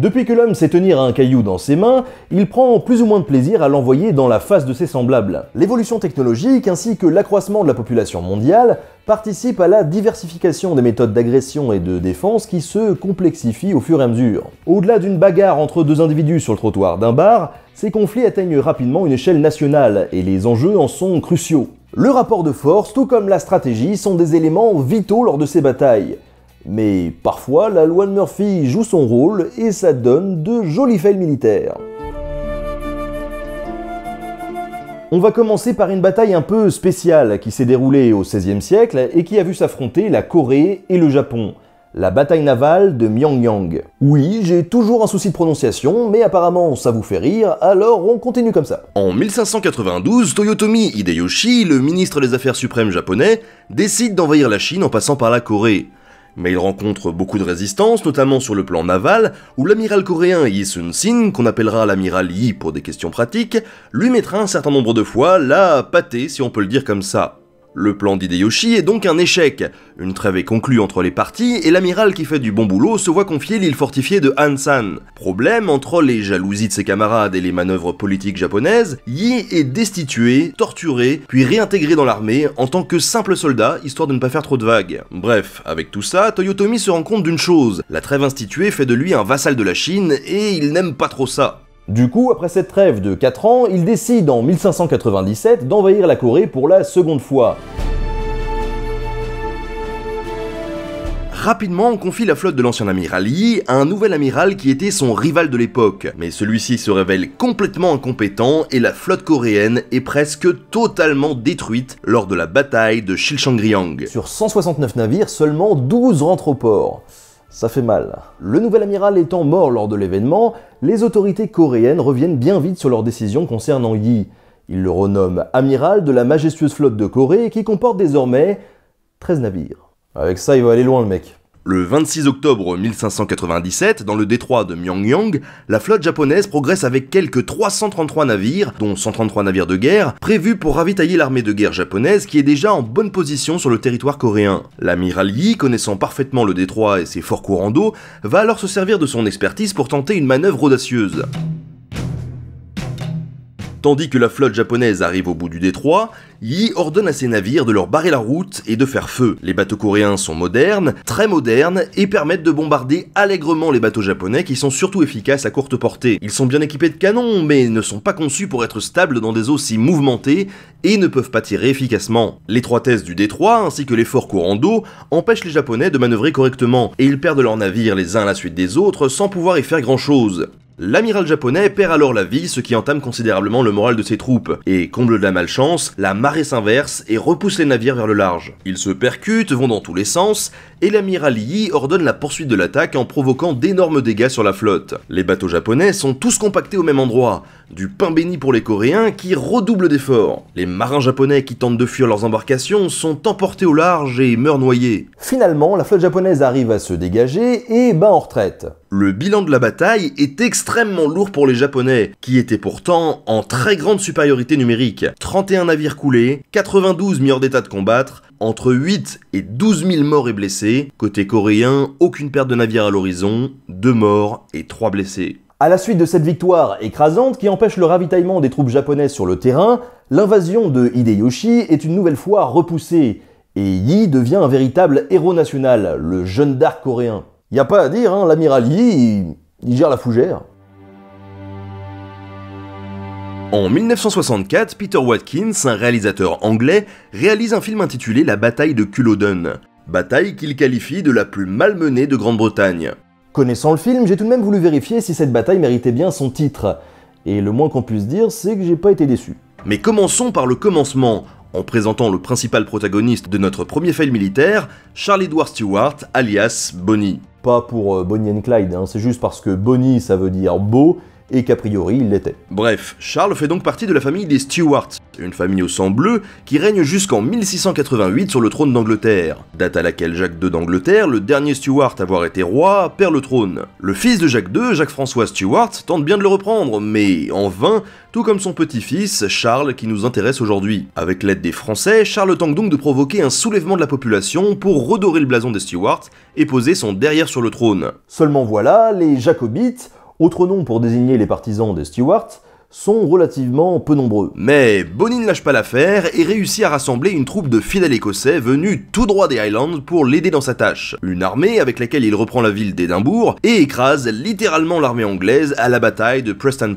Depuis que l'homme sait tenir un caillou dans ses mains, il prend plus ou moins de plaisir à l'envoyer dans la face de ses semblables. L'évolution technologique ainsi que l'accroissement de la population mondiale participent à la diversification des méthodes d'agression et de défense qui se complexifient au fur et à mesure. Au-delà d'une bagarre entre deux individus sur le trottoir d'un bar, ces conflits atteignent rapidement une échelle nationale et les enjeux en sont cruciaux. Le rapport de force, tout comme la stratégie, sont des éléments vitaux lors de ces batailles. Mais parfois, la loi de Murphy joue son rôle et ça donne de jolis fails militaires. On va commencer par une bataille un peu spéciale qui s'est déroulée au XVIe siècle et qui a vu s'affronter la Corée et le Japon. La bataille navale de Myeongyang. Oui, j'ai toujours un souci de prononciation, mais apparemment ça vous fait rire, alors on continue comme ça. En 1592, Toyotomi Hideyoshi, le ministre des Affaires suprêmes japonais, décide d'envahir la Chine en passant par la Corée. Mais il rencontre beaucoup de résistance, notamment sur le plan naval, où l'amiral coréen Yi Sun-sin, qu'on appellera l'amiral Yi pour des questions pratiques, lui mettra un certain nombre de fois la pâtée, si on peut le dire comme ça, le plan d'Hideyoshi est donc un échec. Une trêve est conclue entre les parties et l'amiral qui fait du bon boulot se voit confier l'île fortifiée de Hansan. Problème entre les jalousies de ses camarades et les manœuvres politiques japonaises, Yi est destitué, torturé, puis réintégré dans l'armée en tant que simple soldat, histoire de ne pas faire trop de vagues. Bref, avec tout ça, Toyotomi se rend compte d'une chose, la trêve instituée fait de lui un vassal de la Chine et il n'aime pas trop ça. Du coup, après cette trêve de 4 ans, il décide en 1597 d'envahir la Corée pour la seconde fois. Rapidement, on confie la flotte de l'ancien amiral Yi à un nouvel amiral qui était son rival de l'époque. Mais celui-ci se révèle complètement incompétent et la flotte coréenne est presque totalement détruite lors de la bataille de Shilchangriang. Sur 169 navires, seulement 12 rentrent au port. Ça fait mal. Le nouvel amiral étant mort lors de l'événement, les autorités coréennes reviennent bien vite sur leur décision concernant Yi. Ils le renomment amiral de la majestueuse flotte de Corée qui comporte désormais 13 navires. Avec ça, il va aller loin le mec. Le 26 octobre 1597, dans le détroit de Myongyang, la flotte japonaise progresse avec quelques 333 navires, dont 133 navires de guerre, prévus pour ravitailler l'armée de guerre japonaise qui est déjà en bonne position sur le territoire coréen. L'amiral Yi, connaissant parfaitement le détroit et ses forts courants d'eau, va alors se servir de son expertise pour tenter une manœuvre audacieuse. Tandis que la flotte japonaise arrive au bout du détroit, Yi ordonne à ses navires de leur barrer la route et de faire feu. Les bateaux coréens sont modernes, très modernes, et permettent de bombarder allègrement les bateaux japonais qui sont surtout efficaces à courte portée. Ils sont bien équipés de canons, mais ne sont pas conçus pour être stables dans des eaux si mouvementées et ne peuvent pas tirer efficacement. L'étroitesse du détroit ainsi que l'effort courant d'eau empêchent les japonais de manœuvrer correctement, et ils perdent leurs navires les uns à la suite des autres sans pouvoir y faire grand chose. L'amiral japonais perd alors la vie, ce qui entame considérablement le moral de ses troupes. Et comble de la malchance, la marée s'inverse et repousse les navires vers le large. Ils se percutent, vont dans tous les sens, et l'amiral Yi ordonne la poursuite de l'attaque en provoquant d'énormes dégâts sur la flotte. Les bateaux japonais sont tous compactés au même endroit, du pain béni pour les coréens qui redoublent d'efforts. Les marins japonais qui tentent de fuir leurs embarcations sont emportés au large et meurent noyés. Finalement, la flotte japonaise arrive à se dégager et bat en retraite. Le bilan de la bataille est extrêmement lourd pour les japonais, qui étaient pourtant en très grande supériorité numérique. 31 navires coulés, 92 mis hors d'état de combattre, entre 8 et 12 000 morts et blessés. Côté coréen, aucune perte de navire à l'horizon, 2 morts et 3 blessés. À la suite de cette victoire écrasante qui empêche le ravitaillement des troupes japonaises sur le terrain, l'invasion de Hideyoshi est une nouvelle fois repoussée et Yi devient un véritable héros national, le jeune d'arc coréen. Y a pas à dire, hein, l'amiral Yi, il gère la fougère. En 1964, Peter Watkins, un réalisateur anglais, réalise un film intitulé La bataille de Culloden, bataille qu'il qualifie de la plus malmenée de Grande-Bretagne. Connaissant le film, j'ai tout de même voulu vérifier si cette bataille méritait bien son titre, et le moins qu'on puisse dire, c'est que j'ai pas été déçu. Mais commençons par le commencement, en présentant le principal protagoniste de notre premier fail militaire, Charles Edward Stewart, alias Bonnie. Pas pour euh, Bonnie and Clyde, hein. c'est juste parce que Bonnie ça veut dire beau, et qu'a priori il l'était. Bref, Charles fait donc partie de la famille des Stuarts, une famille au sang bleu qui règne jusqu'en 1688 sur le trône d'Angleterre, date à laquelle Jacques II d'Angleterre, le dernier Stuart à avoir été roi, perd le trône. Le fils de Jacques II, Jacques-François Stuart, tente bien de le reprendre, mais en vain, tout comme son petit-fils, Charles, qui nous intéresse aujourd'hui. Avec l'aide des Français, Charles tente donc de provoquer un soulèvement de la population pour redorer le blason des Stuarts et poser son derrière sur le trône. Seulement voilà, les Jacobites autres noms pour désigner les partisans des Stuarts, sont relativement peu nombreux. Mais Bonnie ne lâche pas l'affaire et réussit à rassembler une troupe de fidèles écossais venus tout droit des Highlands pour l'aider dans sa tâche. Une armée avec laquelle il reprend la ville d'Édimbourg et écrase littéralement l'armée anglaise à la bataille de Preston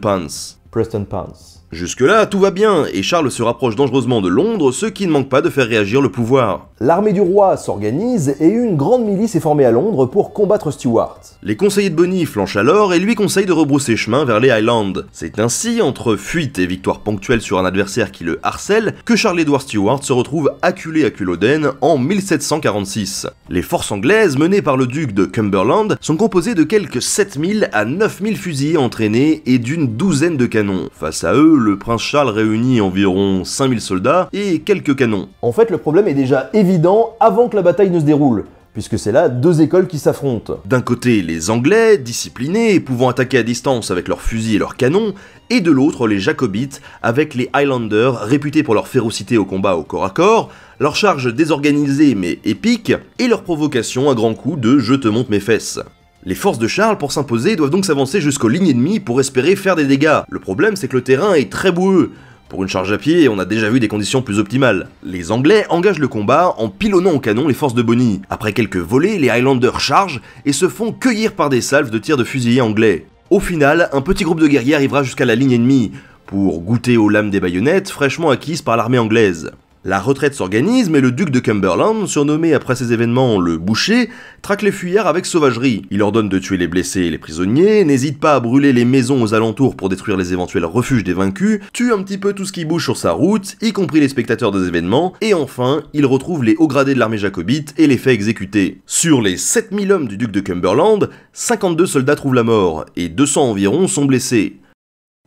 Jusque-là, tout va bien, et Charles se rapproche dangereusement de Londres, ce qui ne manque pas de faire réagir le pouvoir. L'armée du roi s'organise et une grande milice est formée à Londres pour combattre Stuart. Les conseillers de Bonnie flanchent alors et lui conseillent de rebrousser chemin vers les Highlands. C'est ainsi, entre fuite et victoire ponctuelle sur un adversaire qui le harcèle, que Charles Edward Stewart se retrouve acculé à Culloden en 1746. Les forces anglaises menées par le duc de Cumberland sont composées de quelques 7000 à 9000 fusillés entraînés et d'une douzaine de canons. Face à eux, le prince Charles réunit environ 5000 soldats et quelques canons. En fait, le problème est déjà évident avant que la bataille ne se déroule puisque c'est là deux écoles qui s'affrontent. D'un côté, les Anglais, disciplinés pouvant attaquer à distance avec leurs fusils et leurs canons, et de l'autre, les Jacobites, avec les Highlanders, réputés pour leur férocité au combat au corps à corps, leur charge désorganisée mais épique, et leur provocation à grands coups de je te monte mes fesses. Les forces de Charles, pour s'imposer, doivent donc s'avancer jusqu'aux lignes ennemies pour espérer faire des dégâts. Le problème, c'est que le terrain est très boueux. Pour une charge à pied, on a déjà vu des conditions plus optimales. Les Anglais engagent le combat en pilonnant au canon les forces de Bonnie. Après quelques volées, les Highlanders chargent et se font cueillir par des salves de tirs de fusiliers anglais. Au final, un petit groupe de guerriers arrivera jusqu'à la ligne ennemie pour goûter aux lames des baïonnettes fraîchement acquises par l'armée anglaise. La retraite s'organise, mais le duc de Cumberland, surnommé après ces événements le boucher, traque les fuyards avec sauvagerie. Il ordonne de tuer les blessés et les prisonniers, n'hésite pas à brûler les maisons aux alentours pour détruire les éventuels refuges des vaincus, tue un petit peu tout ce qui bouge sur sa route, y compris les spectateurs des événements, et enfin, il retrouve les hauts gradés de l'armée jacobite et les fait exécuter. Sur les 7000 hommes du duc de Cumberland, 52 soldats trouvent la mort, et 200 environ sont blessés.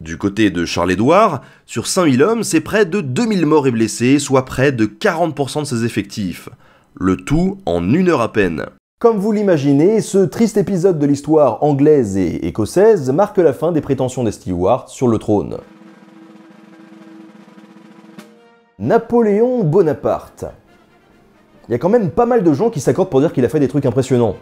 Du côté de Charles-Édouard, sur 5000 hommes, c'est près de 2000 morts et blessés, soit près de 40% de ses effectifs. Le tout en une heure à peine. Comme vous l'imaginez, ce triste épisode de l'histoire anglaise et écossaise marque la fin des prétentions des Stewart sur le trône. Napoléon Bonaparte. Il y a quand même pas mal de gens qui s'accordent pour dire qu'il a fait des trucs impressionnants.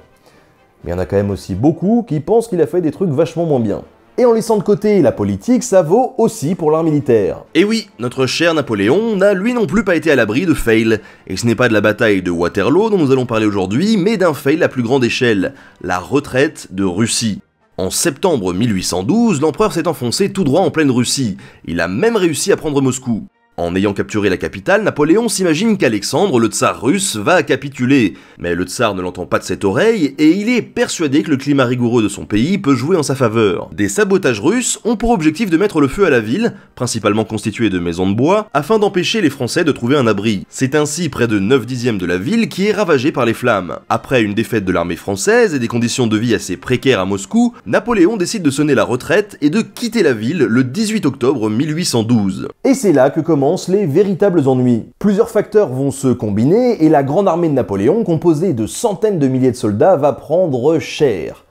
Mais il y en a quand même aussi beaucoup qui pensent qu'il a fait des trucs vachement moins bien. Et en laissant de côté la politique, ça vaut aussi pour l'art militaire. Et oui, notre cher Napoléon n'a lui non plus pas été à l'abri de fail. Et ce n'est pas de la bataille de Waterloo dont nous allons parler aujourd'hui, mais d'un fail à plus grande échelle, la retraite de Russie. En septembre 1812, l'empereur s'est enfoncé tout droit en pleine Russie. Il a même réussi à prendre Moscou. En ayant capturé la capitale, Napoléon s'imagine qu'Alexandre, le tsar russe, va capituler. Mais le tsar ne l'entend pas de cette oreille et il est persuadé que le climat rigoureux de son pays peut jouer en sa faveur. Des sabotages russes ont pour objectif de mettre le feu à la ville, principalement constituée de maisons de bois, afin d'empêcher les Français de trouver un abri. C'est ainsi près de 9 dixièmes de la ville qui est ravagée par les flammes. Après une défaite de l'armée française et des conditions de vie assez précaires à Moscou, Napoléon décide de sonner la retraite et de quitter la ville le 18 octobre 1812. Et c'est là que commence les véritables ennuis. Plusieurs facteurs vont se combiner et la grande armée de Napoléon, composée de centaines de milliers de soldats, va prendre cher.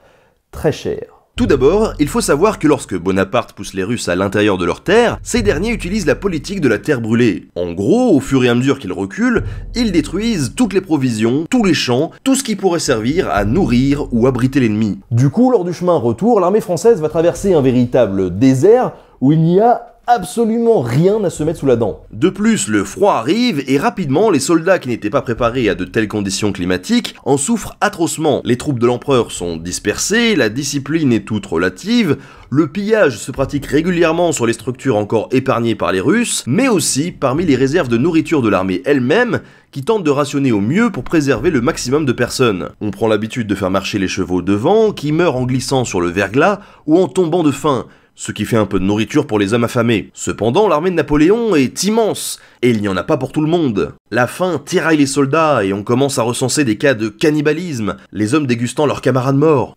Très cher. Tout d'abord, il faut savoir que lorsque Bonaparte pousse les Russes à l'intérieur de leur terre, ces derniers utilisent la politique de la terre brûlée. En gros, au fur et à mesure qu'ils reculent, ils détruisent toutes les provisions, tous les champs, tout ce qui pourrait servir à nourrir ou abriter l'ennemi. Du coup, lors du chemin retour, l'armée française va traverser un véritable désert où il n'y a absolument rien à se mettre sous la dent. De plus, le froid arrive et rapidement, les soldats qui n'étaient pas préparés à de telles conditions climatiques en souffrent atrocement. Les troupes de l'empereur sont dispersées, la discipline est toute relative, le pillage se pratique régulièrement sur les structures encore épargnées par les Russes, mais aussi parmi les réserves de nourriture de l'armée elle-même, qui tentent de rationner au mieux pour préserver le maximum de personnes. On prend l'habitude de faire marcher les chevaux devant, qui meurent en glissant sur le verglas ou en tombant de faim, ce qui fait un peu de nourriture pour les hommes affamés. Cependant, l'armée de Napoléon est immense, et il n'y en a pas pour tout le monde. La faim tiraille les soldats, et on commence à recenser des cas de cannibalisme, les hommes dégustant leurs camarades morts.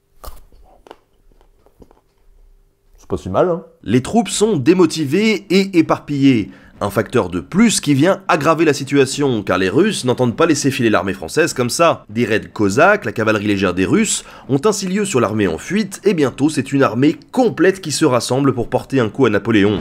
C'est pas si mal, hein Les troupes sont démotivées et éparpillées. Un facteur de plus qui vient aggraver la situation, car les Russes n'entendent pas laisser filer l'armée française comme ça. Des raids cosaques, la cavalerie légère des Russes, ont ainsi lieu sur l'armée en fuite, et bientôt c'est une armée complète qui se rassemble pour porter un coup à Napoléon.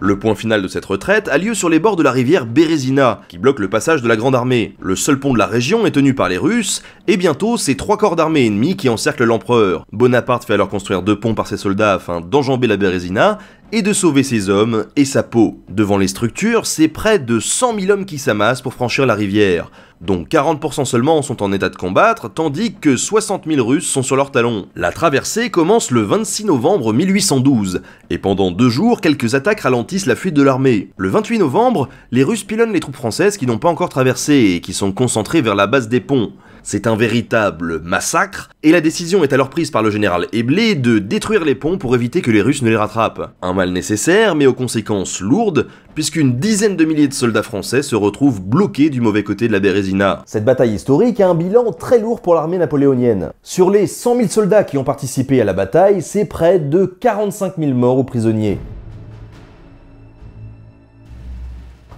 Le point final de cette retraite a lieu sur les bords de la rivière Berezina qui bloque le passage de la Grande Armée. Le seul pont de la région est tenu par les Russes, et bientôt, ces trois corps d'armée ennemis qui encerclent l'empereur. Bonaparte fait alors construire deux ponts par ses soldats afin d'enjamber la Bérésina et de sauver ses hommes et sa peau. Devant les structures, c'est près de 100 000 hommes qui s'amassent pour franchir la rivière, dont 40% seulement sont en état de combattre, tandis que 60 000 Russes sont sur leurs talons. La traversée commence le 26 novembre 1812, et pendant deux jours, quelques attaques ralentissent la fuite de l'armée. Le 28 novembre, les Russes pilonnent les troupes françaises qui n'ont pas encore traversé et qui sont concentrées vers la base des ponts. C'est un véritable massacre, et la décision est alors prise par le général Eblé de détruire les ponts pour éviter que les Russes ne les rattrapent. Un mal nécessaire, mais aux conséquences lourdes, puisqu'une dizaine de milliers de soldats français se retrouvent bloqués du mauvais côté de la Bérésina. Cette bataille historique a un bilan très lourd pour l'armée napoléonienne. Sur les 100 000 soldats qui ont participé à la bataille, c'est près de 45 000 morts ou prisonniers.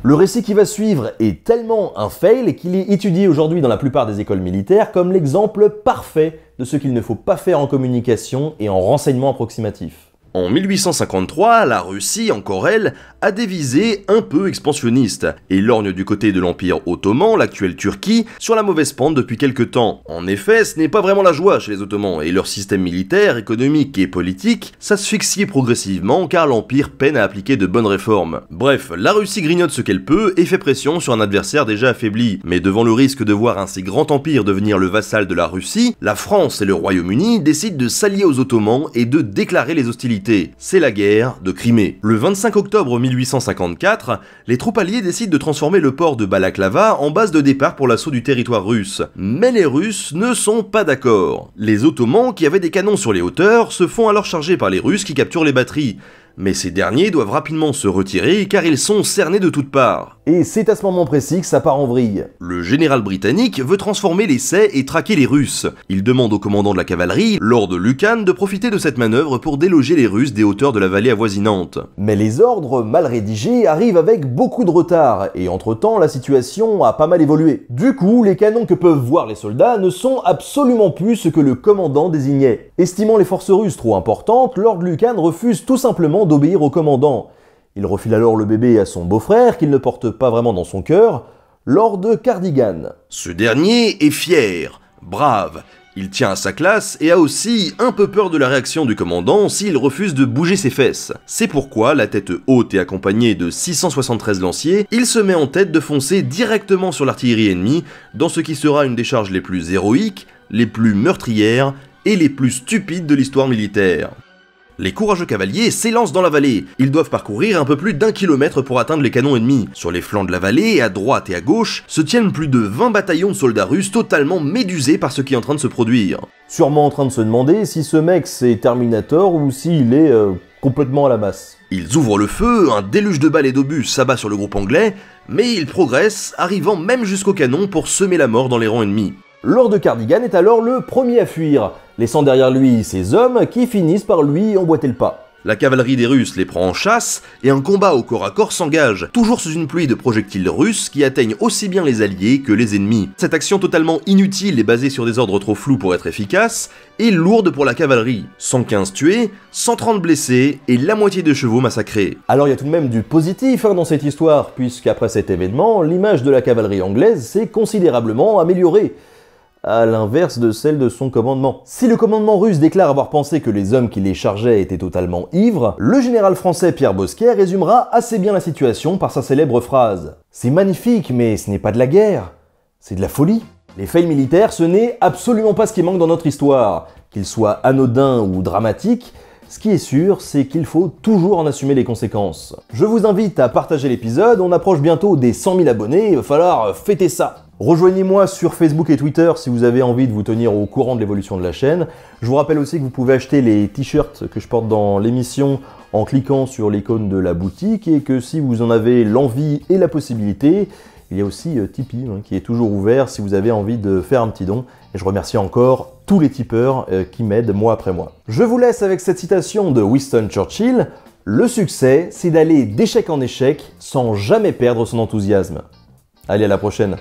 Le récit qui va suivre est tellement un fail qu'il est étudié aujourd'hui dans la plupart des écoles militaires comme l'exemple parfait de ce qu'il ne faut pas faire en communication et en renseignement approximatif. En 1853, la Russie, encore elle, a des visées un peu expansionnistes et lorgne du côté de l'Empire ottoman, l'actuelle Turquie, sur la mauvaise pente depuis quelques temps. En effet, ce n'est pas vraiment la joie chez les Ottomans et leur système militaire, économique et politique s'asphyxie progressivement car l'Empire peine à appliquer de bonnes réformes. Bref, la Russie grignote ce qu'elle peut et fait pression sur un adversaire déjà affaibli. Mais devant le risque de voir un si grand empire devenir le vassal de la Russie, la France et le Royaume-Uni décident de s'allier aux Ottomans et de déclarer les hostilités c'est la guerre de Crimée. Le 25 octobre 1854, les troupes alliées décident de transformer le port de Balaklava en base de départ pour l'assaut du territoire russe. Mais les Russes ne sont pas d'accord. Les Ottomans, qui avaient des canons sur les hauteurs, se font alors charger par les Russes qui capturent les batteries mais ces derniers doivent rapidement se retirer car ils sont cernés de toutes parts. Et c'est à ce moment précis que ça part en vrille. Le général britannique veut transformer l'essai et traquer les Russes. Il demande au commandant de la cavalerie, Lord Lucan, de profiter de cette manœuvre pour déloger les Russes des hauteurs de la vallée avoisinante. Mais les ordres, mal rédigés, arrivent avec beaucoup de retard, et entre-temps la situation a pas mal évolué. Du coup, les canons que peuvent voir les soldats ne sont absolument plus ce que le commandant désignait. Estimant les forces russes trop importantes, Lord Lucan refuse tout simplement d'obéir au commandant. Il refile alors le bébé à son beau-frère, qu'il ne porte pas vraiment dans son cœur, Lord Cardigan. Ce dernier est fier, brave, il tient à sa classe et a aussi un peu peur de la réaction du commandant s'il refuse de bouger ses fesses. C'est pourquoi, la tête haute et accompagnée de 673 lanciers, il se met en tête de foncer directement sur l'artillerie ennemie dans ce qui sera une des charges les plus héroïques, les plus meurtrières et les plus stupides de l'histoire militaire. Les courageux cavaliers s'élancent dans la vallée. Ils doivent parcourir un peu plus d'un kilomètre pour atteindre les canons ennemis. Sur les flancs de la vallée, à droite et à gauche, se tiennent plus de 20 bataillons de soldats russes totalement médusés par ce qui est en train de se produire. Sûrement en train de se demander si ce mec c'est Terminator ou s'il est euh, complètement à la basse. Ils ouvrent le feu, un déluge de balles et d'obus s'abat sur le groupe anglais, mais ils progressent, arrivant même jusqu'au canon pour semer la mort dans les rangs ennemis. Lord Cardigan est alors le premier à fuir laissant derrière lui ses hommes qui finissent par lui emboîter le pas. La cavalerie des Russes les prend en chasse et un combat au corps à corps s'engage, toujours sous une pluie de projectiles russes qui atteignent aussi bien les alliés que les ennemis. Cette action totalement inutile et basée sur des ordres trop flous pour être efficace est lourde pour la cavalerie. 115 tués, 130 blessés et la moitié de chevaux massacrés. Alors il y a tout de même du positif hein, dans cette histoire, puisqu'après cet événement, l'image de la cavalerie anglaise s'est considérablement améliorée à l'inverse de celle de son commandement. Si le commandement russe déclare avoir pensé que les hommes qui les chargeaient étaient totalement ivres, le général français Pierre Bosquet résumera assez bien la situation par sa célèbre phrase « C'est magnifique, mais ce n'est pas de la guerre, c'est de la folie ». Les faits militaires, ce n'est absolument pas ce qui manque dans notre histoire. Qu'ils soient anodins ou dramatiques, ce qui est sûr, c'est qu'il faut toujours en assumer les conséquences. Je vous invite à partager l'épisode, on approche bientôt des 100 000 abonnés, il va falloir fêter ça. Rejoignez-moi sur Facebook et Twitter si vous avez envie de vous tenir au courant de l'évolution de la chaîne. Je vous rappelle aussi que vous pouvez acheter les t-shirts que je porte dans l'émission en cliquant sur l'icône de la boutique et que si vous en avez l'envie et la possibilité, il y a aussi euh, Tipeee hein, qui est toujours ouvert si vous avez envie de faire un petit don. Et je remercie encore tous les tipeurs euh, qui m'aident mois après mois. Je vous laisse avec cette citation de Winston Churchill. Le succès, c'est d'aller d'échec en échec sans jamais perdre son enthousiasme. Allez, à la prochaine.